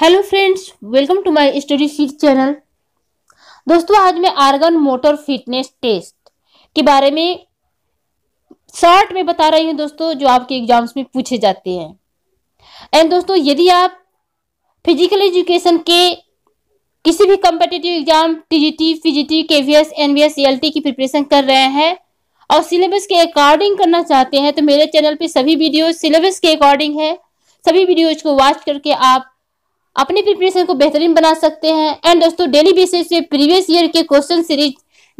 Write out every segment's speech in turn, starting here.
hello friends welcome to my study seat channel दोस्तों आज मैं आर्गन मोटर फिटनेस टेस्ट के बारे में शॉर्ट में बता रही हूँ दोस्तों जो आपके एग्जाम्स में पूछे जाते हैं एंड दोस्तों यदि आप फिजिकल एजुकेशन के किसी भी competitive exam TGT PGT KVS NVS LT की प्रिपरेशन कर रहे हैं और सिलेबस के अकॉर्डिंग करना चाहते हैं तो मेरे चैनल पे सभी वीडियो सिलेबस के अकॉर्डिंग है सभी वीडियोज को वॉच करके आप अपने प्रिपरेशन को बेहतरीन बना सकते हैं एंड दोस्तों डेली बेसिस पे प्रीवियस ईयर के क्वेश्चन सीरीज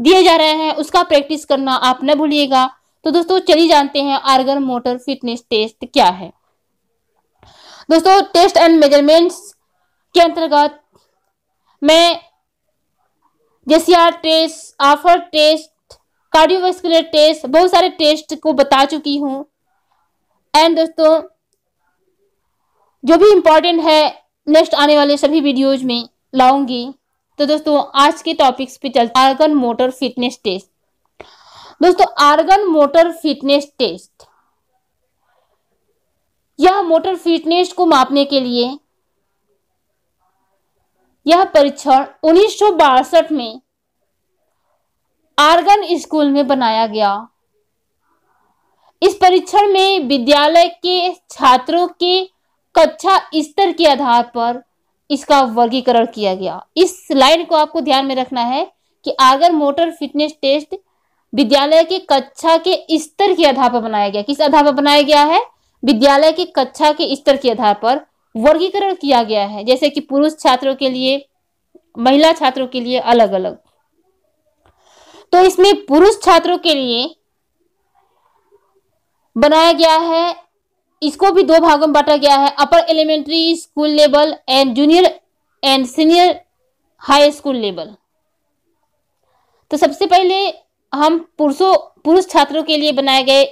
दिए जा रहे हैं उसका प्रैक्टिस करना आप न भूलिएगा तो दोस्तों चलिए जानते हैं आर्गन मोटर फिटनेस टेस्ट क्या है दोस्तों टेस्ट एंड मेजरमेंट्स के अंतर्गत मैं JCR test AAHPER test cardiovascular test बहुत सारे टेस्ट को बता चुकी हूँ एंड दोस्तों जो भी इम्पोर्टेंट है नेक्स्ट आने वाले सभी वीडियोज में लाऊंगी तो दोस्तों आज के टॉपिक्स पे चलते आर्गन मोटर फिटनेस टेस्ट दोस्तों आर्गन मोटर फिटनेस टेस्ट यह मोटर फिटनेस को मापने के लिए यह परीक्षण उन्नीस में आर्गन स्कूल में बनाया गया इस परीक्षण में विद्यालय के छात्रों के कक्षा स्तर के आधार पर इसका वर्गीकरण किया गया इस लाइन को आपको ध्यान में रखना है कि आगर मोटर फिटनेस टेस्ट विद्यालय के कक्षा के स्तर के आधार पर बनाया गया किस आधार पर बनाया गया है विद्यालय के कक्षा के स्तर के आधार पर वर्गीकरण किया गया है जैसे कि पुरुष छात्रों के लिए महिला छात्रों के लिए अलग अलग तो इसमें पुरुष छात्रों के लिए बनाया गया है इसको भी दो भागों में बांटा गया है upper elementary school level and junior and senior high school level तो सबसे पहले हम पुरुषों पुरुष छात्रों के लिए बनाए गए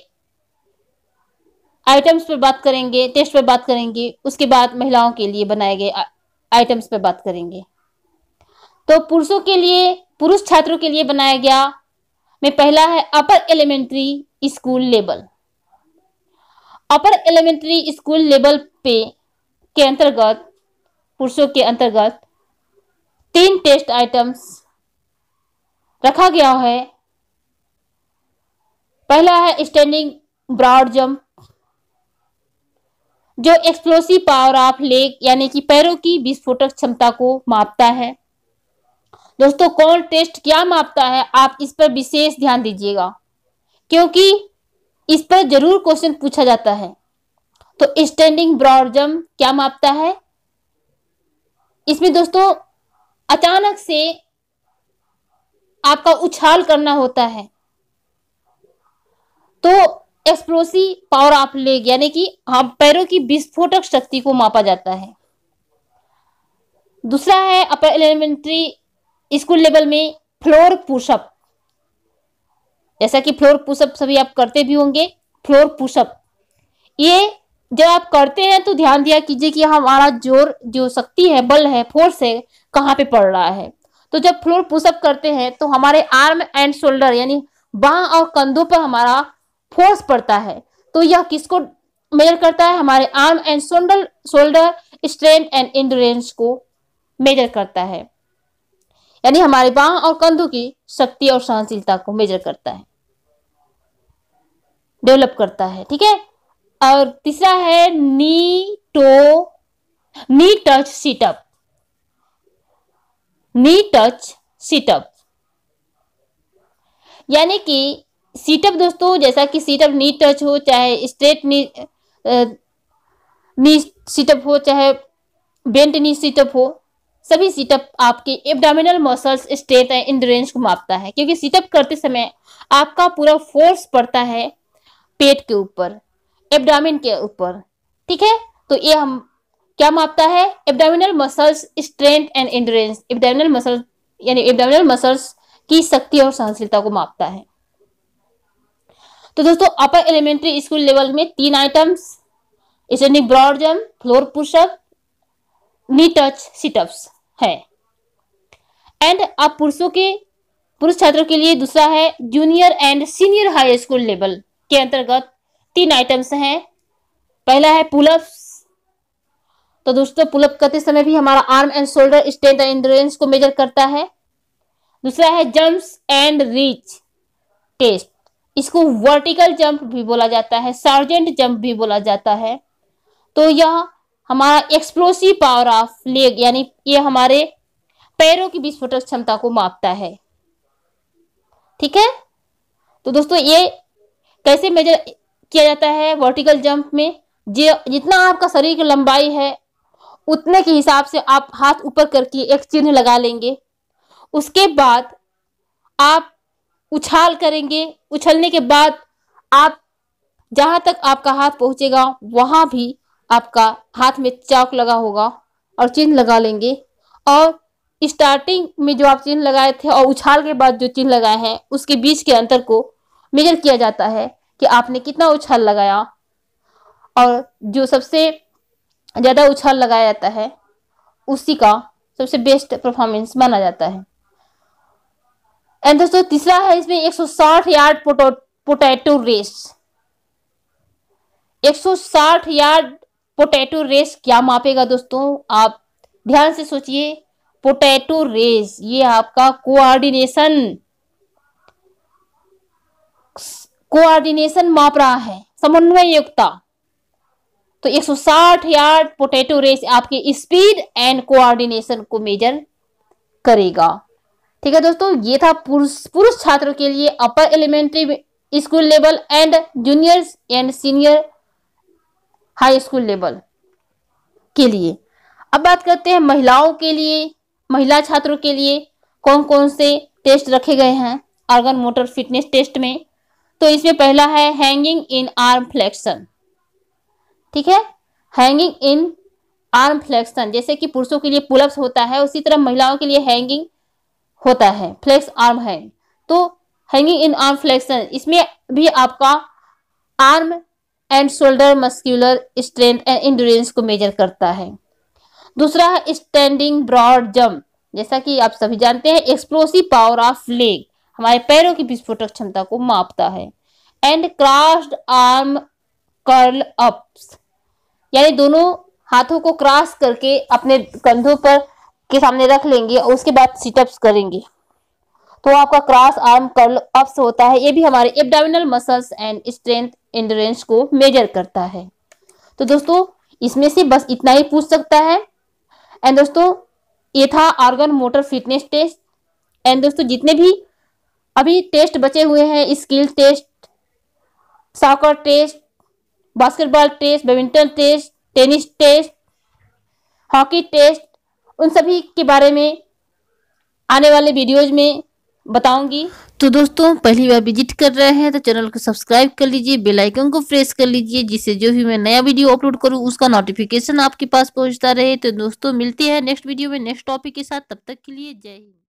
आइटम्स पर बात करेंगे टेस्ट पर बात करेंगे उसके बाद महिलाओं के लिए बनाए गए आइटम्स पर बात करेंगे तो पुरुषों के लिए पुरुष छात्रों के लिए बनाया गया में पहला है upper elementary school level upper elementary school level पे के अंतर्गत पुरुषों के अंतर्गत तीन टेस्ट आइटम्स रखा गया है पहला है स्टैंडिंग ब्रॉड जंप जो एक्सप्लोसिव पावर ऑफ लेग यानी कि पैरों की विस्फोटक क्षमता को मापता है दोस्तों कौन टेस्ट क्या मापता है आप इस पर विशेष ध्यान दीजिएगा क्योंकि इस पर जरूर क्वेश्चन पूछा जाता है तो स्टैंडिंग ब्रॉड क्या मापता है इसमें दोस्तों अचानक से आपका उछाल करना होता है तो एक्सप्लोसिव पावर ऑफ लेग यानी कि हम हाँ, पैरों की विस्फोटक शक्ति को मापा जाता है दूसरा है अपर एलिमेंट्री स्कूल लेवल में फ्लोर पुशअप जैसा कि फ्लोर पुशअप सभी आप करते भी होंगे फ्लोर पुशअप ये जब आप करते हैं तो ध्यान दिया कीजिए कि हमारा जोर जो शक्ति है बल है फोर्स है कहाँ पे पड़ रहा है तो जब फ्लोर पुशअप करते हैं तो हमारे आर्म एंड शोल्डर यानी बाह और कंधों पर हमारा फोर्स पड़ता है तो यह किसको मेजर करता है हमारे arm and shoulder shoulder strength and endurance को मेजर करता है यानी हमारे बाह और कंधों की शक्ति और सहनशीलता को मेजर करता है डेवलप करता है ठीक है और तीसरा है knee toe knee touch sit up knee touch sit up यानी कि सीटअप दोस्तों जैसा कि सीटअप नी टच हो चाहे स्ट्रेट नी नी सीटअप हो चाहे बेंट नी सीटअप हो सभी सीटअप आपके abdominal muscles strength and range को मापता है क्योंकि सीटअप करते समय आपका पूरा फोर्स पड़ता है पेट के ऊपर एब्डामिन के ऊपर ठीक है तो ये हम क्या मापता है abdominal muscles strength and endurance abdominal muscle यानी एब्डामिनल मसल्स की शक्ति और सहनशीलता को मापता है तो दोस्तों अपर एलिमेंट्री स्कूल लेवल में तीन items standing broad jump floor push up knee touch sit ups है एंड अब पुरुषों के पुरुष छात्रों के लिए दूसरा है junior and senior high school level के अंतर्गत तीन आइटम्स हैं पहला है पुलअप तो दोस्तों पुलअप करते समय भी हमारा arm and shoulder strength and endurance को मेजर करता है दूसरा है जंप्स एंड रीच टेस्ट इसको वर्टिकल जंप भी बोला जाता है सार्जेंट जंप भी बोला जाता है तो यह हमारा एक्सप्लोसिव पावर ऑफ लेग यानी ये हमारे पैरों की विस्फोटक क्षमता को मापता है ठीक है तो दोस्तों ये कैसे मेजर किया जाता है वर्टिकल जंप में जो जितना आपका शरीर की लंबाई है उतने के हिसाब से आप हाथ ऊपर करके एक चिन्ह लगा लेंगे उसके बाद आप उछाल करेंगे उछलने के बाद आप जहाँ तक आपका हाथ पहुँचेगा वहाँ भी आपका हाथ में चौक लगा होगा और चिन्ह लगा लेंगे और स्टार्टिंग में जो आप चिन्ह लगाए थे और उछाल के बाद जो चिन्ह लगाए हैं उसके बीच के अंतर को मेजर किया जाता है कि आपने कितना उछाल लगाया और जो सबसे ज़्यादा उछाल लगाया जाता है उसी का सबसे बेस्ट परफॉर्मेंस माना जाता है एंड दोस्तों तीसरा है इसमें 160 yard potato potato race 160 yard potato race क्या मापेगा दोस्तों आप ध्यान से सोचिए पोटैटो रेस ये आपका कोऑर्डिनेशन कोऑर्डिनेशन माप रहा है समन्वय युक्ता तो 160 यार्ड पोटेटो रेस आपके स्पीड एंड कोऑर्डिनेशन को मेजर करेगा ठीक है दोस्तों ये था पुरुष पुरुष छात्रों के लिए upper elementary school level and junior and senior high school level के लिए अब बात करते हैं महिलाओं के लिए महिला छात्रों के लिए कौन कौन से टेस्ट रखे गए हैं आर्गन मोटर फिटनेस टेस्ट में तो इसमें पहला है हैंगिंग इन आर्म फ्लेक्शन ठीक है हैंगिंग इन आर्म फ्लेक्शन जैसे कि पुरुषों के लिए पुलअप्स होता है उसी तरह महिलाओं के लिए हैंगिंग होता है फ्लेक्स आर्म हैंग तो हैंगिंग इन आर्म फ्लेक्शन इसमें भी आपका arm and shoulder muscular strength and endurance को मेजर करता है दूसरा है स्टैंडिंग ब्रॉड जंप जैसा कि आप सभी जानते हैं एक्सप्लोसिव पावर ऑफ लेग हमारे पैरों की विस्फोटक क्षमता को मापता है and crossed arm curl ups यानी दोनों हाथों को क्रॉस करके अपने कंधों पर के सामने रख लेंगे और उसके बाद सिटअप्स करेंगे तो आपका क्रॉस आर्म कर्ल अप्स होता है ये भी हमारे abdominal muscles and strength endurance को मेजर करता है तो दोस्तों इसमें से बस इतना ही पूछ सकता है एंड दोस्तों ये था Oregon motor fitness test and दोस्तों जितने भी अभी टेस्ट बचे हुए हैं skill test soccer test basketball test badminton test tennis test hockey test उन सभी के बारे में आने वाले वीडियोज में बताऊंगी तो दोस्तों पहली बार विजिट कर रहे हैं तो चैनल को सब्सक्राइब कर लीजिए बेल आइकन को प्रेस कर लीजिए जिससे जो भी मैं नया वीडियो अपलोड करूँ उसका नोटिफिकेशन आपके पास पहुंचता रहे तो दोस्तों मिलते हैं नेक्स्ट वीडियो में नेक्स्ट टॉपिक के साथ तब तक के लिए जय हिंद